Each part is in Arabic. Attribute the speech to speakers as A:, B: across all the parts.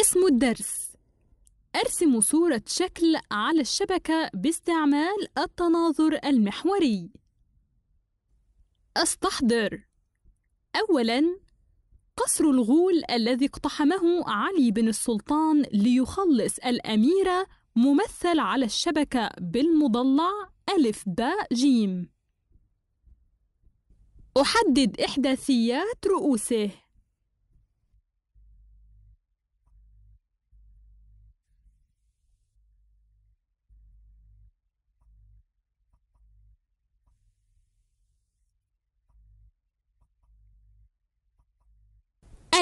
A: اسم الدرس أرسم صورة شكل على الشبكة باستعمال التناظر المحوري أستحضر أولاً قصر الغول الذي اقتحمه علي بن السلطان ليخلص الأميرة ممثل على الشبكة بالمضلع ألف باء جيم أحدد إحداثيات رؤوسه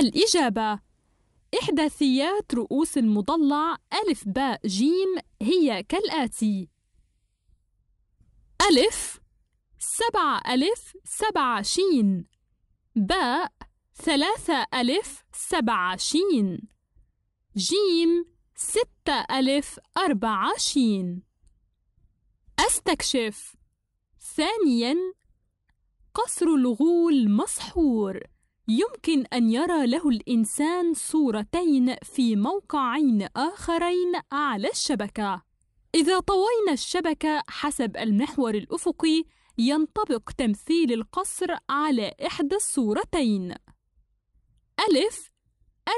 A: الإجابة إحداثيات رؤوس المضلع ألف باء جيم هي كالآتي ألف سبعة ألف سبعة شين باء ثلاثة ألف سبعة شين جيم ستة ألف أربعة شين أستكشف ثانياً قصر الغول مسحور يمكن أن يرى له الإنسان صورتين في موقعين آخرين على الشبكة. إذا طوينا الشبكة حسب المحور الأفقي، ينطبق تمثيل القصر على إحدى الصورتين. ألف: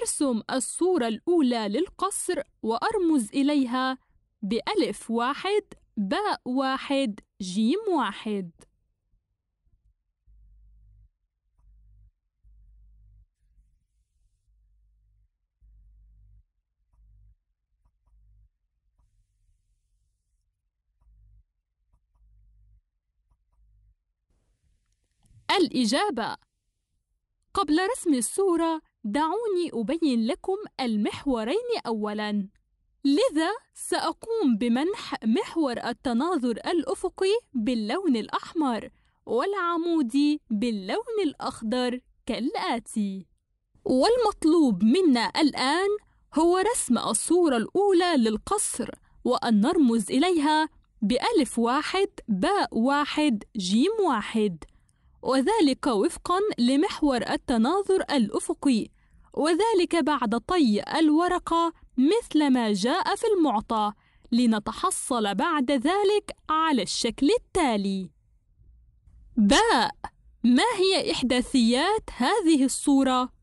A: أرسم الصورة الأولى للقصر وأرمز إليها بألف واحد باء واحد جيم واحد الإجابة قبل رسم الصورة دعوني أبين لكم المحورين أولاً لذا سأقوم بمنح محور التناظر الأفقي باللون الأحمر والعمودي باللون الأخضر كالآتي والمطلوب منا الآن هو رسم الصورة الأولى للقصر وأن نرمز إليها بألف واحد باء واحد جيم واحد وذلك وفقا لمحور التناظر الأفقي وذلك بعد طي الورقة مثل ما جاء في المعطى لنتحصل بعد ذلك على الشكل التالي باء ما هي إحداثيات هذه الصورة؟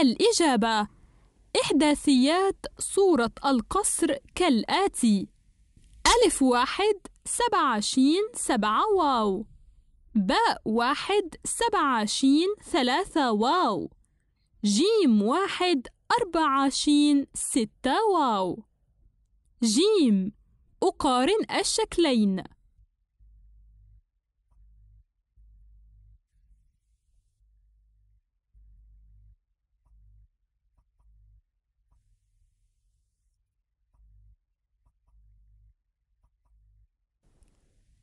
A: الإجابة إحداثيات صورة القصر كالآتي ألف واحد سبعة عشرين سبعة واو باء واحد سبعة عشرين ثلاثة واو جيم واحد أربعة عشرين ستة واو جيم أقارن الشكلين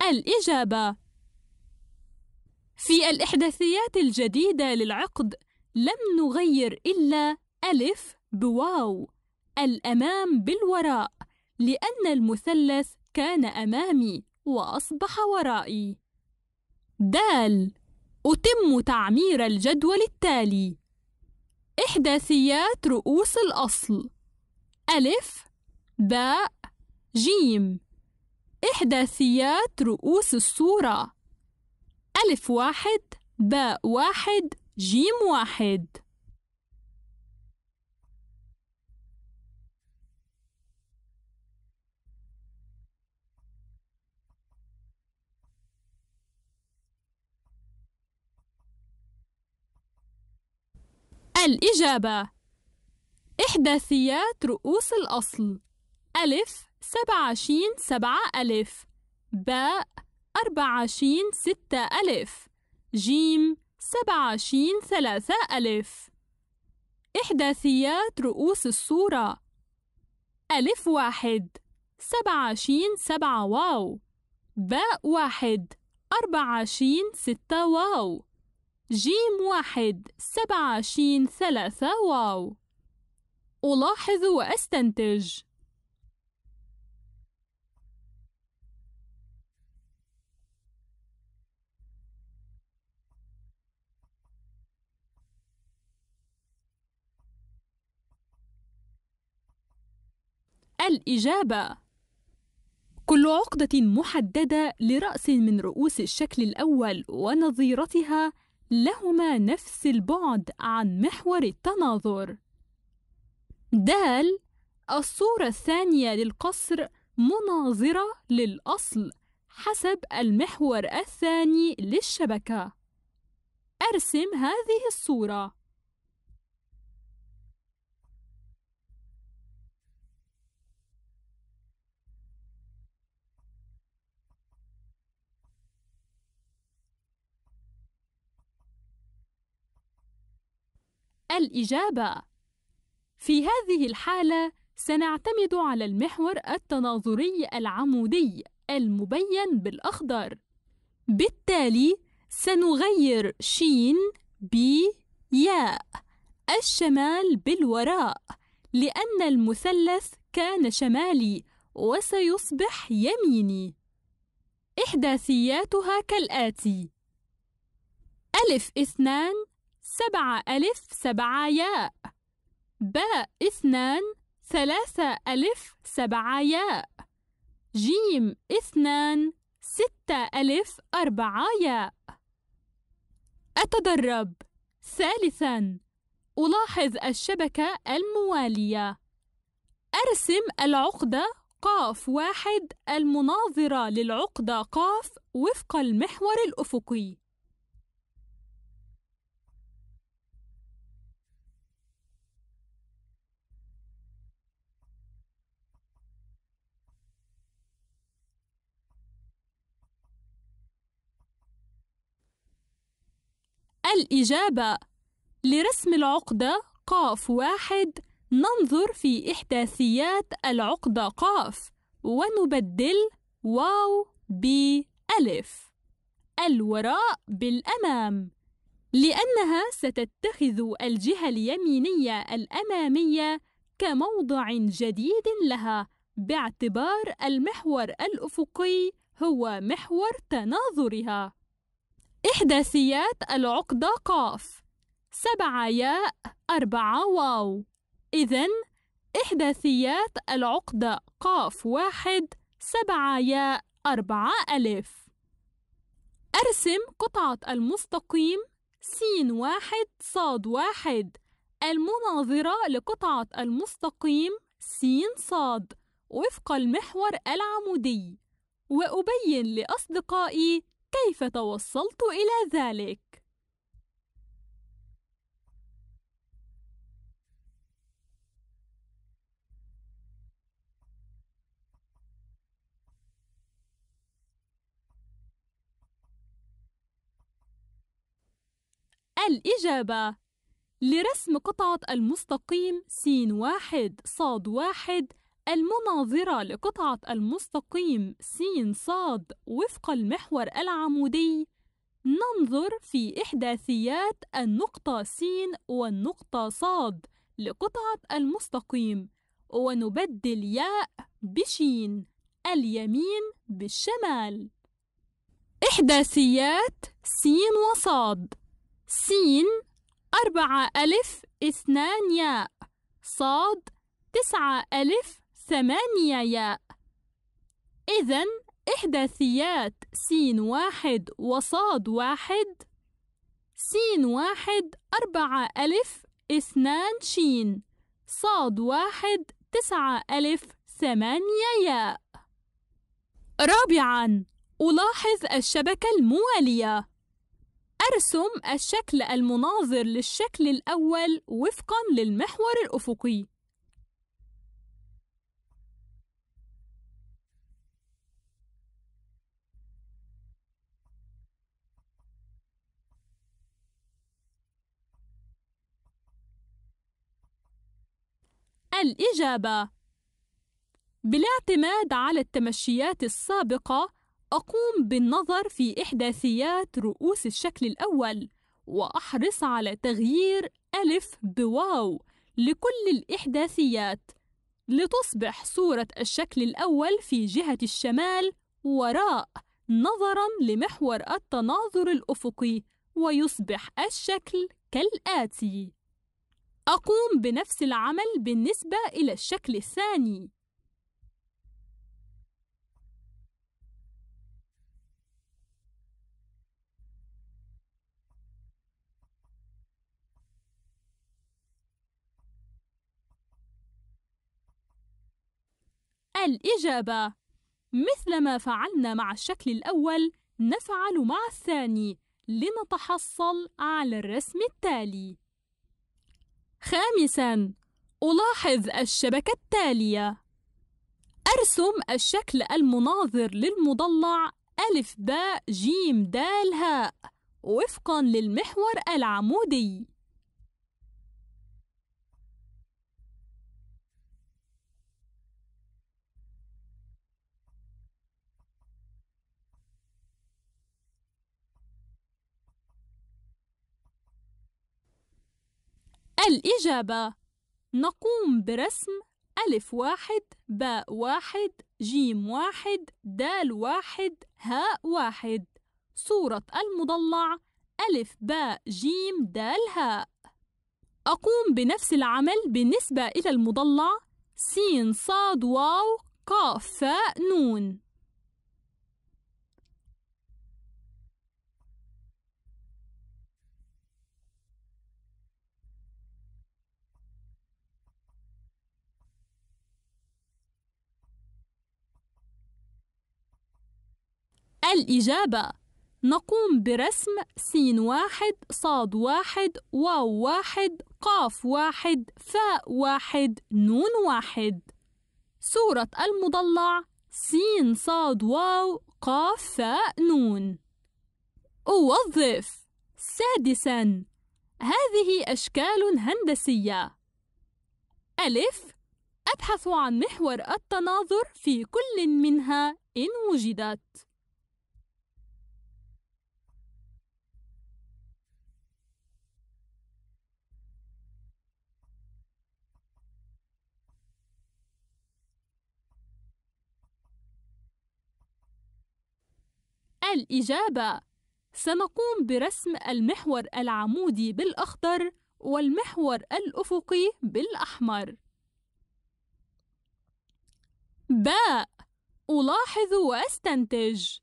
A: الإجابة في الإحداثيات الجديدة للعقد لم نغير إلا ألف بواو الأمام بالوراء لأن المثلث كان أمامي وأصبح ورائي دال أتم تعمير الجدول التالي إحداثيات رؤوس الأصل ألف باء جيم إحداثيات رؤوس الصورة ألف واحد باء واحد جيم واحد الإجابة إحداثيات رؤوس الأصل ألف سبعة عشرين سبعة ألف باء أربعة عشرين ستة ألف جيم سبعة عشرين ثلاثة ألف إحداثيات رؤوس الصورة ألف واحد سبعة عشرين سبعة واو باء واحد أربعة عشرين ستة واو جيم واحد سبعة عشرين ثلاثة واو ألاحظ وأستنتج الإجابة كل عقدة محددة لرأس من رؤوس الشكل الأول ونظيرتها لهما نفس البعد عن محور التناظر. دال الصورة الثانية للقصر مناظرة للأصل حسب المحور الثاني للشبكة. أرسم هذه الصورة. الإجابة في هذه الحالة سنعتمد على المحور التناظري العمودي المبين بالأخضر بالتالي سنغير شين ياء الشمال بالوراء لأن المثلث كان شمالي وسيصبح يميني إحداثياتها كالآتي ألف اثنان سبعة ألف سبعة ياء باء اثنان ثلاثة ألف سبعة ياء جيم اثنان ستة ألف أربعة ياء أتدرب ثالثا ألاحظ الشبكة الموالية أرسم العقدة قاف واحد المناظرة للعقدة قاف وفق المحور الأفقي الإجابة لرسم العقدة قاف واحد ننظر في إحداثيات العقدة قاف ونبدل واو بألف الوراء بالأمام لأنها ستتخذ الجهة اليمينية الأمامية كموضع جديد لها باعتبار المحور الأفقي هو محور تناظرها إحداثيات العقدة قاف سبعة ياء أربعة واو إذن إحداثيات العقدة قاف واحد سبعة ياء أربعة ألف أرسم قطعة المستقيم سين واحد صاد واحد المناظرة لقطعة المستقيم سين صاد وفق المحور العمودي وأبين لأصدقائي كيف توصلت إلى ذلك؟ الإجابة لرسم قطعة المستقيم س واحد صاد واحد المناظرة لقطعة المستقيم س صاد وفق المحور العمودي ننظر في إحداثيات النقطة س والنقطة صاد لقطعة المستقيم ونبدل ياء بشين اليمين بالشمال إحداثيات س وصاد س أربعة ألف اثنان ياء صاد تسعة ألف ثمانية ياء إذا إحداثيات سين واحد وصاد واحد سين واحد أربعة ألف اثنان شين صاد واحد تسعة ألف ثمانية ياء رابعا ألاحظ الشبكة الموالية أرسم الشكل المناظر للشكل الأول وفقا للمحور الأفقي الإجابة بالاعتماد على التمشيات السابقة أقوم بالنظر في إحداثيات رؤوس الشكل الأول وأحرص على تغيير ألف بواو لكل الإحداثيات لتصبح صورة الشكل الأول في جهة الشمال وراء نظرا لمحور التناظر الأفقي ويصبح الشكل كالآتي أقوم بنفس العمل بالنسبة إلى الشكل الثاني الإجابة مثل ما فعلنا مع الشكل الأول نفعل مع الثاني لنتحصل على الرسم التالي خامساً ألاحظ الشبكة التالية أرسم الشكل المناظر للمضلع ألف باء جيم دال هاء وفقا للمحور العمودي الإجابة نقوم برسم ألف واحد باء واحد جيم واحد دال واحد هاء واحد صورة المضلع ألف باء جيم دال هاء أقوم بنفس العمل بالنسبة إلى المضلع سين صاد واو قاف فاء نون الإجابة نقوم برسم سين واحد صاد واحد واو واحد قاف واحد فاء واحد نون واحد سورة المضلع سين صاد واو قاف فاء نون أوظف سادسا هذه أشكال هندسية ألف أبحث عن محور التناظر في كل منها إن وجدت الإجابة سنقوم برسم المحور العمودي بالأخضر والمحور الأفقي بالأحمر باء ألاحظ وأستنتج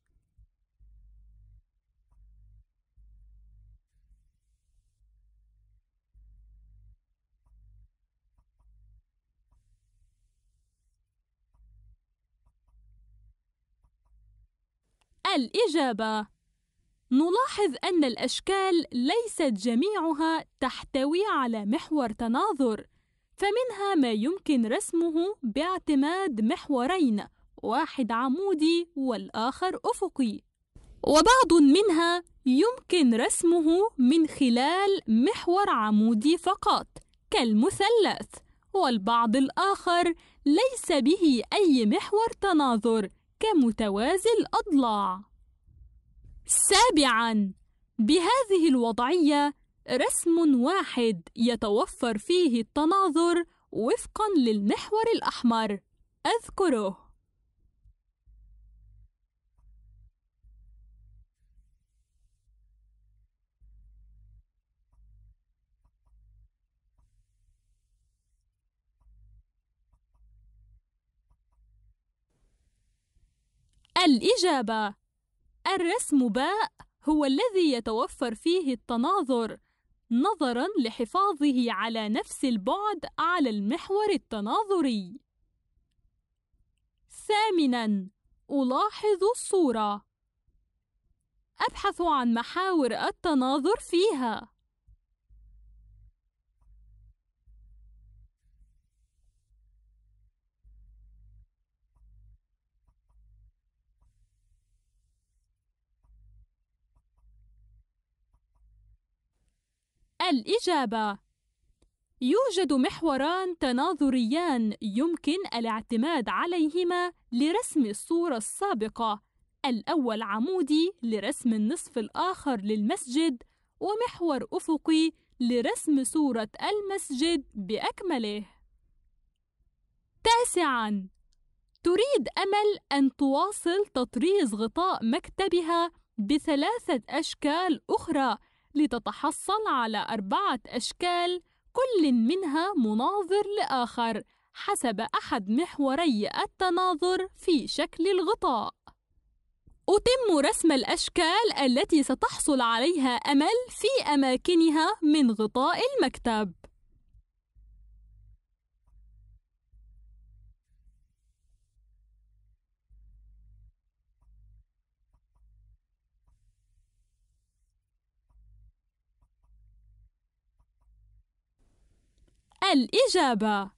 A: الإجابة نلاحظ أن الأشكال ليست جميعها تحتوي على محور تناظر فمنها ما يمكن رسمه باعتماد محورين واحد عمودي والآخر أفقي وبعض منها يمكن رسمه من خلال محور عمودي فقط كالمثلث والبعض الآخر ليس به أي محور تناظر كمتوازي الأضلاع. سابعًا بهذه الوضعية رسم واحد يتوفر فيه التناظر وفقًا للمحور الأحمر أذكره الإجابة الرسم باء هو الذي يتوفر فيه التناظر نظرا لحفاظه على نفس البعد على المحور التناظري ثامنا ألاحظ الصورة أبحث عن محاور التناظر فيها الإجابة يوجد محوران تناظريان يمكن الاعتماد عليهما لرسم الصورة السابقة الأول عمودي لرسم النصف الآخر للمسجد ومحور أفقي لرسم صورة المسجد بأكمله تاسعاً تريد أمل أن تواصل تطريز غطاء مكتبها بثلاثة أشكال أخرى لتتحصل على أربعة أشكال كل منها مناظر لآخر حسب أحد محوري التناظر في شكل الغطاء. أتم رسم الأشكال التي ستحصل عليها أمل في أماكنها من غطاء المكتب. الإجابة